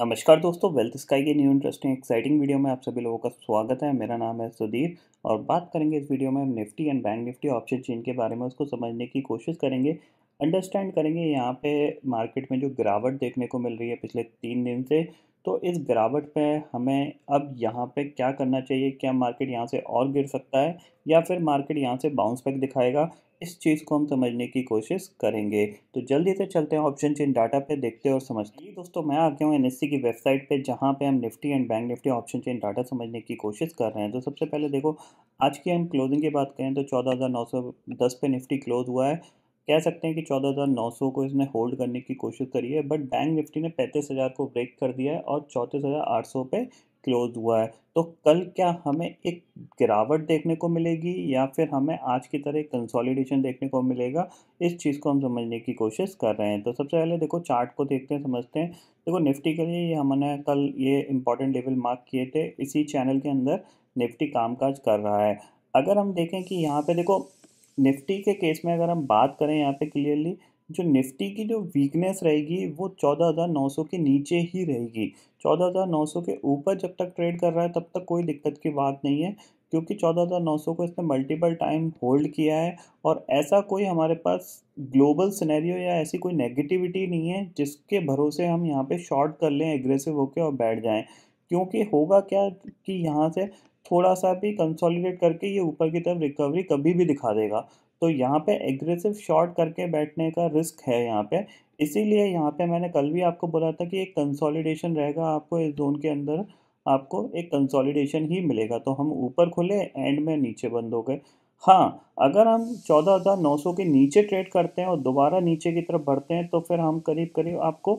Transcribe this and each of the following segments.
नमस्कार दोस्तों wealth sky के न्यू इंटरेस्टिंग एक्साइटिंग वीडियो में आप सभी लोगों का स्वागत है मेरा नाम है सुधीर और बात करेंगे इस वीडियो में हम Nifty and bank Nifty option chain के बारे में उसको समझने की कोशिश करेंगे अंडरस्टैंड करेंगे यहाँ पे मार्केट में जो गिरावट देखने को मिल रही है पिछले तीन दिन से तो इस गिरावट पर हमें अब यहाँ पर क्या करना चाहिए क्या मार्केट यहाँ से और गिर सकता है या फिर मार्केट यहाँ से बाउंस बैक दिखाएगा इस चीज़ को हम समझने की कोशिश करेंगे तो जल्दी से चलते हैं ऑप्शन चेन डाटा पे देखते हैं और समझते हैं दोस्तों मैं आ गया हूँ एन की वेबसाइट पे जहाँ पे हम Nifty and bank Nifty option chain data समझने की कोशिश कर रहे हैं तो सबसे पहले देखो आज की हम क्लोजिंग की बात करें तो चौदह पे निफ्टी क्लोज हुआ है कह सकते हैं कि सौ को इसने होल्ड करने की कोशिश करी है बट बैंक निफ्टी ने पैंतीस हज़ार को ब्रेक कर दिया है और चौंतीस हज़ार आठ सौ पे क्लोज हुआ है तो कल क्या हमें एक गिरावट देखने को मिलेगी या फिर हमें आज की तरह कंसोलिडेशन देखने को मिलेगा इस चीज़ को हम समझने की कोशिश कर रहे हैं तो सबसे पहले देखो चार्ट को देखते हैं समझते हैं देखो निफ्टी के लिए ये हमने कल ये इंपॉर्टेंट लेवल मार्क किए थे इसी चैनल के अंदर निफ्टी कामकाज कर रहा है अगर हम देखें कि यहाँ पे देखो निफ्टी के केस में अगर हम बात करें यहाँ पे क्लियरली जो निफ्टी की जो वीकनेस रहेगी वो चौदह हज़ार नौ सौ के नीचे ही रहेगी चौदह हज़ार नौ सौ के ऊपर जब तक ट्रेड कर रहा है तब तक कोई दिक्कत की बात नहीं है क्योंकि चौदह हज़ार नौ सौ को इसने मल्टीपल टाइम होल्ड किया है और ऐसा कोई हमारे पास ग्लोबल सिनेरियो या ऐसी कोई नेगेटिविटी नहीं है जिसके भरोसे हम यहाँ पे शॉर्ट कर लें एग्रेसिव होकर और बैठ जाएं क्योंकि होगा क्या कि यहाँ से थोड़ा सा भी कंसोलिडेट करके ये ऊपर की तरफ रिकवरी कभी भी दिखा देगा तो यहाँ पे एग्रेसिव शॉर्ट करके बैठने का रिस्क है यहाँ पे इसीलिए यहाँ पे मैंने कल भी आपको बोला था कि एक कंसोलिडेशन रहेगा आपको इस जोन के अंदर आपको एक कंसोलिडेशन ही मिलेगा तो हम ऊपर खुले एंड में नीचे बंद हो गए हाँ अगर हम चौदह हज़ार नौ सौ के नीचे ट्रेड करते हैं और दोबारा नीचे की तरफ बढ़ते हैं तो फिर हम करीब करीब आपको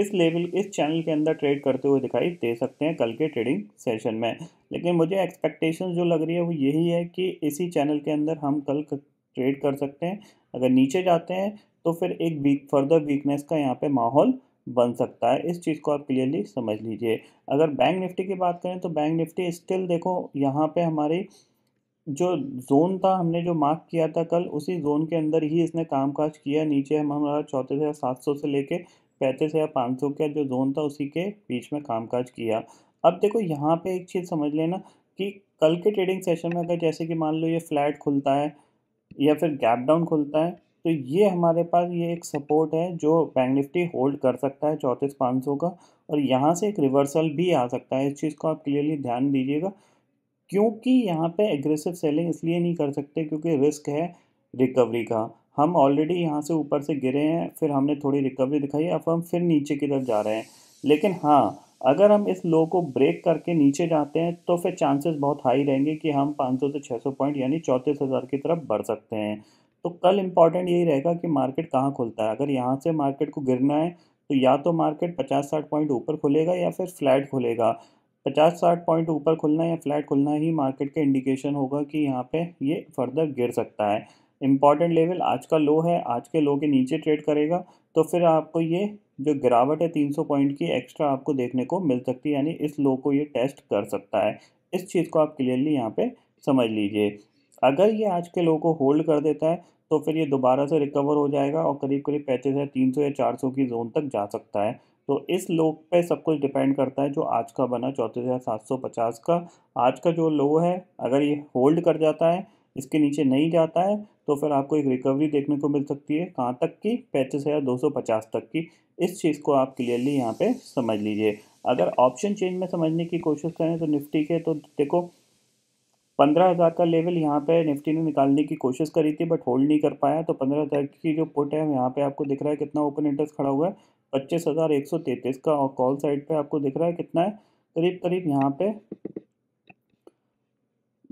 इस लेवल इस चैनल के अंदर ट्रेड करते हुए दिखाई दे सकते हैं कल के ट्रेडिंग सेशन में लेकिन मुझे एक्सपेक्टेशन जो लग रही है वो यही है कि इसी चैनल के अंदर हम कल ट्रेड कर सकते हैं अगर नीचे जाते हैं तो फिर एक वीक फर्दर वीकनेस का यहाँ पे माहौल बन सकता है इस चीज़ को आप क्लियरली समझ लीजिए अगर बैंक निफ्टी की बात करें तो बैंक निफ्टी स्टिल देखो यहाँ पे हमारी जो जोन था हमने जो मार्क किया था कल उसी जोन के अंदर ही इसने कामकाज किया नीचे हम हमारा चौथे हज़ार सात सौ से लेके पैंतीस या पाँच सौ का जो जोन था उसी के बीच में कामकाज किया अब देखो यहाँ पे एक चीज़ समझ लेना कि कल के ट्रेडिंग सेशन में अगर जैसे कि मान लो ये फ्लैट खुलता है या फिर गैप डाउन खुलता है तो ये हमारे पास ये एक सपोर्ट है जो बैंक निफ्टी होल्ड कर सकता है चौंतीस पाँच सौ का और यहाँ से एक रिवर्सल भी आ सकता है इस चीज़ को आप क्लियरली ध्यान दीजिएगा क्योंकि यहाँ पे एग्रेसिव सेलिंग इसलिए नहीं कर सकते क्योंकि रिस्क है रिकवरी का हम ऑलरेडी यहाँ से ऊपर से गिरे हैं फिर हमने थोड़ी रिकवरी दिखाई अब हम फिर नीचे की तरफ जा रहे हैं लेकिन हाँ अगर हम इस लो को ब्रेक करके नीचे जाते हैं तो फिर चांसेस बहुत हाई रहेंगे कि हम 500 से 600 पॉइंट यानी चौंतीस हज़ार की तरफ बढ़ सकते हैं तो कल इम्पॉर्टेंट यही रहेगा कि मार्केट कहाँ खुलता है अगर यहाँ से मार्केट को गिरना है तो या तो मार्केट पचास साठ पॉइंट ऊपर खुलेगा या फिर फ्लैट खुलेगा पचास साठ पॉइंट ऊपर खुलना या फ्लैट खुलना ही मार्केट का इंडिकेशन होगा कि यहाँ पर ये फर्दर गिर सकता है इम्पॉर्टेंट लेवल आज का लो है आज के लो के नीचे ट्रेड करेगा तो फिर आपको ये जो गिरावट है 300 पॉइंट की एक्स्ट्रा आपको देखने को मिल सकती है यानी इस लो को ये टेस्ट कर सकता है इस चीज़ को आप क्लियरली यहाँ पे समझ लीजिए अगर ये आज के लो को होल्ड कर देता है तो फिर ये दोबारा से रिकवर हो जाएगा और करीब करीब पैंतीस हज़ार तीन सौ या चार सौ की जोन तक जा सकता है तो इस लो पे सब कुछ डिपेंड करता है जो आज का बना चौंतीस हज़ार सात सौ पचास का आज का जो लो है अगर ये होल्ड कर जाता है इसके नीचे नहीं जाता है तो फिर आपको एक रिकवरी देखने को मिल सकती है कहाँ तक की पैंतीस हज़ार दो सौ पचास तक की इस चीज़ को आप क्लियरली यहाँ पे समझ लीजिए अगर ऑप्शन चेंज में समझने की कोशिश करें तो निफ्टी के तो देखो पंद्रह हज़ार का लेवल यहाँ पे निफ्टी ने निकालने की कोशिश करी थी बट होल्ड नहीं कर पाया तो पंद्रह हज़ार की जो पुट है यहाँ पे आपको दिख रहा है कितना ओपन इंटरेस्ट खड़ा हुआ है पच्चीस हज़ार एक सौ तैंतीस का और कॉल साइड पर आपको दिख रहा है कितना है करीब करीब यहाँ पर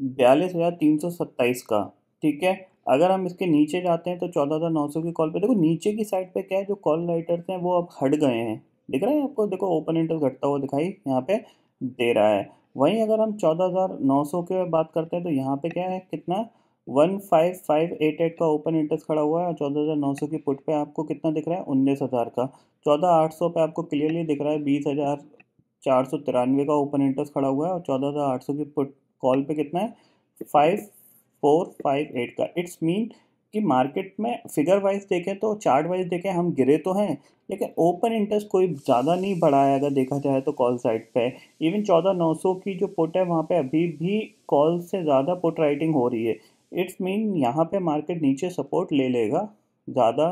बयालीस हज़ार तीन सौ सत्ताईस का ठीक है अगर हम इसके नीचे जाते हैं तो चौदह हज़ार नौ सौ की कॉल पे देखो नीचे की साइड पे क्या है जो कॉल राइटर्स हैं वो अब हट गए हैं दिख रहा है आपको देखो ओपन इंटरेस्ट घटता हुआ दिखाई यहाँ पे दे रहा है वहीं अगर हम चौदह हज़ार नौ सौ के बात करते हैं तो यहाँ पे क्या है कितना one five five eight eight का ओपन इंटरेस्ट खड़ा हुआ है और चौदह हज़ार नौ सौ की पुट पे आपको कितना दिख रहा है उन्नीस हज़ार का चौदह आठ सौ पे आपको क्लियरली दिख रहा है बीस हज़ार चार सौ तिरानवे का ओपन इंटरेस्ट खड़ा हुआ है और चौदह हज़ार आठ सौ की पुट कॉल पे कितना है फाइव फोर फाइव एट का इट्स मीन कि मार्केट में फिगर वाइज देखें तो चार्ट वाइज देखें हम गिरे तो हैं लेकिन ओपन इंटरेस्ट कोई ज़्यादा नहीं बढ़ा है अगर देखा जाए तो कॉल साइड पे इवन चौदह नौ सौ की जो पुट है वहाँ पे अभी भी कॉल से ज़्यादा पुट राइटिंग हो रही है इट्स मीन यहाँ पे मार्केट नीचे सपोर्ट ले लेगा ज़्यादा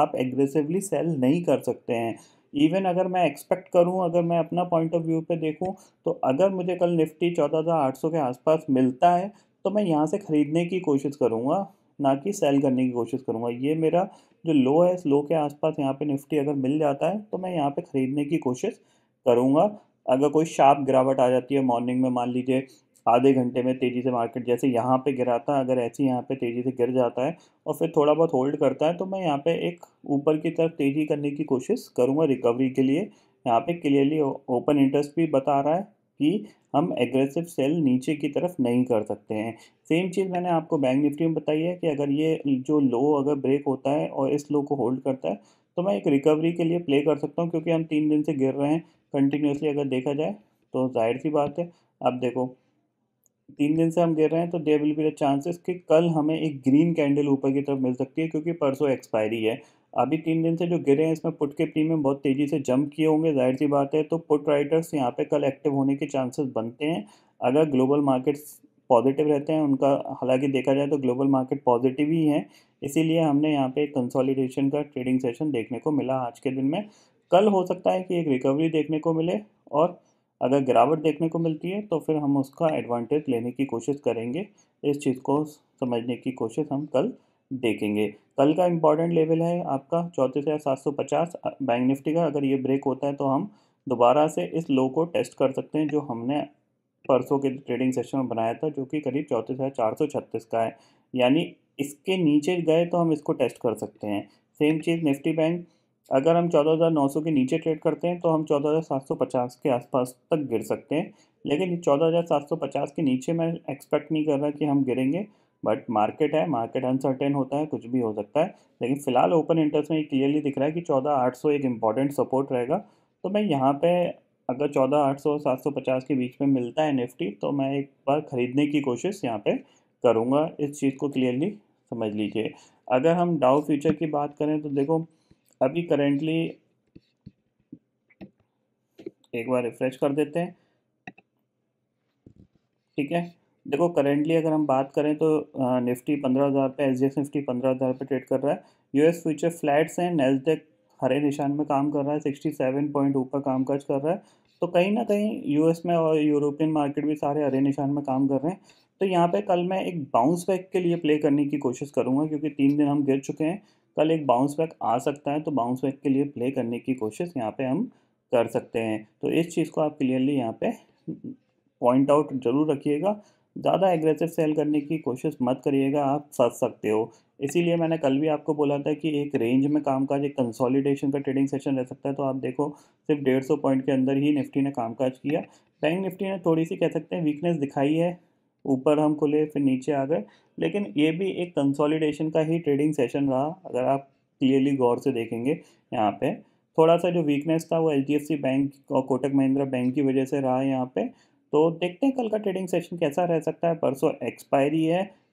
आप एग्रेसिवली सेल नहीं कर सकते हैं इवन अगर मैं एक्सपेक्ट करूं अगर मैं अपना पॉइंट ऑफ व्यू पे देखूं तो अगर मुझे कल निफ्टी चौदह हज़ार आठ सौ के आसपास मिलता है तो मैं यहाँ से ख़रीदने की कोशिश करूँगा ना कि सेल करने की कोशिश करूँगा ये मेरा जो लो है इस लो के आसपास यहाँ पे निफ्टी अगर मिल जाता है तो मैं यहाँ पे ख़रीदने की कोशिश करूँगा अगर कोई शार्प गिरावट आ जाती है मॉर्निंग में मान लीजिए आधे घंटे में तेज़ी से मार्केट जैसे यहाँ पे गिरा था अगर ऐसे यहाँ पे तेज़ी से गिर जाता है और फिर थोड़ा बहुत होल्ड करता है तो मैं यहाँ पे एक ऊपर की तरफ तेज़ी करने की कोशिश करूँगा रिकवरी के लिए यहाँ पे क्लियरली ओपन इंटरेस्ट भी बता रहा है कि हम एग्रेसिव सेल नीचे की तरफ नहीं कर सकते हैं सेम चीज़ मैंने आपको बैंक निफ्टी में बताई है कि अगर ये जो लो अगर ब्रेक होता है और इस लो को होल्ड करता है तो मैं एक रिकवरी के लिए प्ले कर सकता हूँ क्योंकि हम तीन दिन से गिर रहे हैं कंटिन्यूसली अगर देखा जाए तो जाहिर सी बात है अब देखो तीन दिन से हम गिर रहे हैं तो they will be the chances कि कल हमें एक ग्रीन कैंडल ऊपर की तरफ मिल सकती है क्योंकि परसों एक्सपायरी है अभी तीन दिन से जो गिरे हैं इसमें पुट के प्रीमियम बहुत तेज़ी से जंप किए होंगे जाहिर सी बात है तो पुट राइटर्स यहाँ पे कल एक्टिव होने के चांसेस बनते हैं अगर ग्लोबल मार्केट्स पॉजिटिव रहते हैं उनका हालांकि देखा जाए तो ग्लोबल मार्केट पॉजिटिव ही है इसीलिए हमने यहाँ पे कंसोलिडेशन का ट्रेडिंग सेशन देखने को मिला आज के दिन में कल हो सकता है कि एक रिकवरी देखने को मिले और अगर गिरावट देखने को मिलती है तो फिर हम उसका एडवांटेज लेने की कोशिश करेंगे इस चीज़ को समझने की कोशिश हम कल देखेंगे कल का इम्पॉर्टेंट लेवल है आपका चौंतीस हज़ार सात सौ पचास बैंक निफ्टी का अगर ये ब्रेक होता है तो हम दोबारा से इस लो को टेस्ट कर सकते हैं जो हमने परसों के ट्रेडिंग सेशन में बनाया था जो कि करीब चौंतीस हज़ार चार सौ छत्तीस का है यानी इसके नीचे गए तो हम इसको टेस्ट कर सकते हैं सेम चीज़ निफ्टी बैंक अगर हम 14,900 के नीचे ट्रेड करते हैं तो हम 14,750 के आसपास तक गिर सकते हैं लेकिन 14,750 के नीचे मैं एक्सपेक्ट नहीं कर रहा कि हम गिरेंगे बट मार्केट है मार्केट अनसर्टेन होता है कुछ भी हो सकता है लेकिन फिलहाल ओपन इंटरेस्ट में ये क्लियरली दिख रहा है कि सौ एक इम्पॉर्टेंट सपोर्ट रहेगा तो मैं यहाँ पर अगर सौ पचास के बीच में मिलता है निफ्टी तो मैं एक बार ख़रीदने की कोशिश यहाँ पर करूँगा इस चीज़ को क्लियरली समझ लीजिए अगर हम डाउ फ्यूचर की बात करें तो देखो अभी करेंटली एक बार रिफ्रेश कर देते हैं ठीक है देखो करेंटली अगर हम बात करें तो निफ्टी पंद्रह हज़ार पे एस निफ्टी पंद्रह हज़ार पे ट्रेड कर रहा है यूएस फ्यूचर फ्लैट्स हैं नेस्डेक हरे निशान में काम कर रहा है सिक्सटी सेवन पॉइंट ऊपर काम काज कर रहा है तो कहीं ना कहीं यूएस में और यूरोपियन मार्केट भी सारे हरे निशान में काम कर रहे हैं तो यहाँ पे कल मैं एक बाउंस बैक के लिए प्ले करने की कोशिश करूँगा क्योंकि तीन दिन हम गिर चुके हैं कल एक बाउंस बैक आ सकता है तो बाउंस बैक के लिए प्ले करने की कोशिश यहाँ पे हम कर सकते हैं तो इस चीज़ को आप क्लियरली यहाँ पे पॉइंट आउट जरूर रखिएगा ज़्यादा एग्रेसिव सेल करने की कोशिश मत करिएगा आप फंस सकते हो इसीलिए मैंने कल भी आपको बोला था कि एक रेंज में कामकाज एक कंसोलिडेशन का ट्रेडिंग सेशन रह सकता है तो आप देखो सिर्फ डेढ़ सौ पॉइंट के अंदर ही निफ्टी ने कामकाज किया बैंक निफ्टी ने थोड़ी सी कह सकते हैं वीकनेस दिखाई है ऊपर हम खुले फिर नीचे आ गए लेकिन ये भी एक कंसोलिडेशन का ही ट्रेडिंग सेशन रहा अगर आप क्लियरली गौर से देखेंगे यहाँ पे थोड़ा सा जो वीकनेस था वो एच बैंक और कोटक महिंद्रा बैंक की वजह से रहा यहाँ पे तो देखते हैं कल का ट्रेडिंग सेशन कैसा रह सकता है परसों एक्सपायरी है